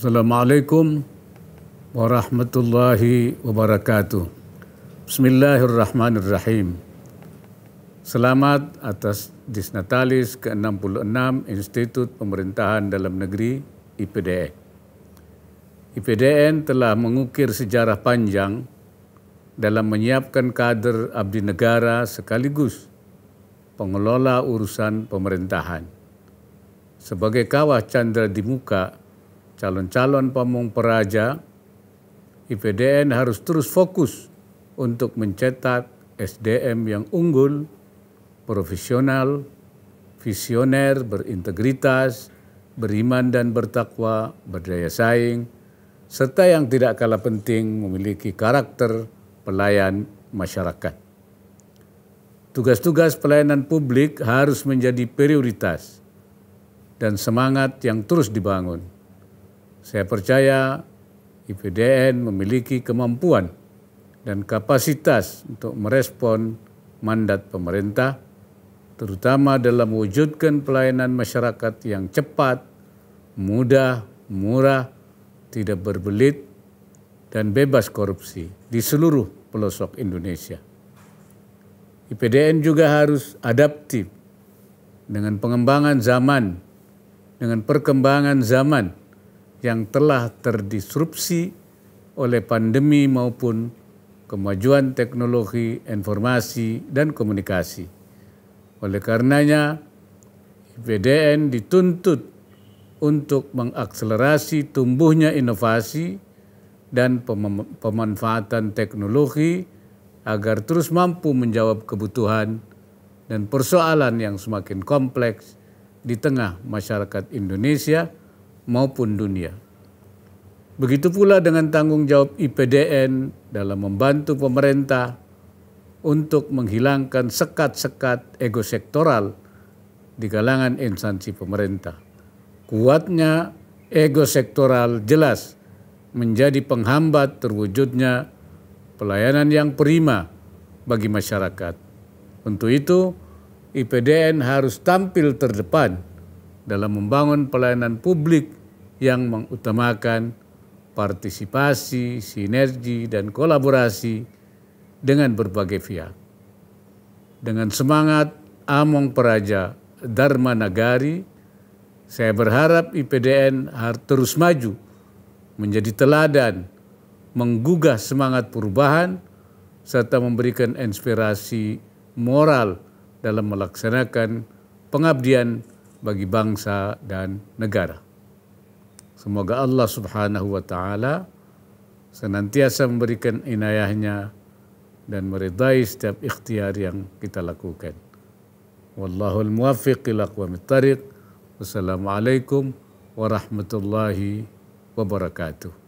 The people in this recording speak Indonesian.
Assalamualaikum warahmatullahi wabarakatuh. Bismillahirrahmanirrahim. Selamat atas Disnatalis ke-66 Institut Pemerintahan Dalam Negeri IPDN. IPDN telah mengukir sejarah panjang dalam menyiapkan kader abdi negara sekaligus pengelola urusan pemerintahan. Sebagai kawah candra di muka, calon-calon pamung peraja, IPDN harus terus fokus untuk mencetak SDM yang unggul, profesional, visioner, berintegritas, beriman dan bertakwa, berdaya saing, serta yang tidak kalah penting memiliki karakter pelayan masyarakat. Tugas-tugas pelayanan publik harus menjadi prioritas dan semangat yang terus dibangun. Saya percaya IPDN memiliki kemampuan dan kapasitas untuk merespon mandat pemerintah, terutama dalam mewujudkan pelayanan masyarakat yang cepat, mudah, murah, tidak berbelit, dan bebas korupsi di seluruh pelosok Indonesia. IPDN juga harus adaptif dengan pengembangan zaman, dengan perkembangan zaman, yang telah terdisrupsi oleh pandemi maupun kemajuan teknologi informasi dan komunikasi. Oleh karenanya, IPDN dituntut untuk mengakselerasi tumbuhnya inovasi dan pemanfaatan teknologi agar terus mampu menjawab kebutuhan dan persoalan yang semakin kompleks di tengah masyarakat Indonesia maupun dunia. Begitu pula dengan tanggung jawab IPDN dalam membantu pemerintah untuk menghilangkan sekat-sekat ego sektoral di kalangan instansi pemerintah. Kuatnya ego sektoral jelas menjadi penghambat terwujudnya pelayanan yang prima bagi masyarakat. Untuk itu, IPDN harus tampil terdepan dalam membangun pelayanan publik yang mengutamakan partisipasi, sinergi, dan kolaborasi dengan berbagai pihak. Dengan semangat Among Peraja Dharma Nagari, saya berharap IPDN harus terus maju, menjadi teladan, menggugah semangat perubahan, serta memberikan inspirasi moral dalam melaksanakan pengabdian bagi bangsa dan negara. Semoga Allah subhanahu wa ta'ala senantiasa memberikan inayahnya dan meridai setiap ikhtiar yang kita lakukan. Wallahul muwafiq ila aqwamit tariq. Wassalamualaikum warahmatullahi wabarakatuh.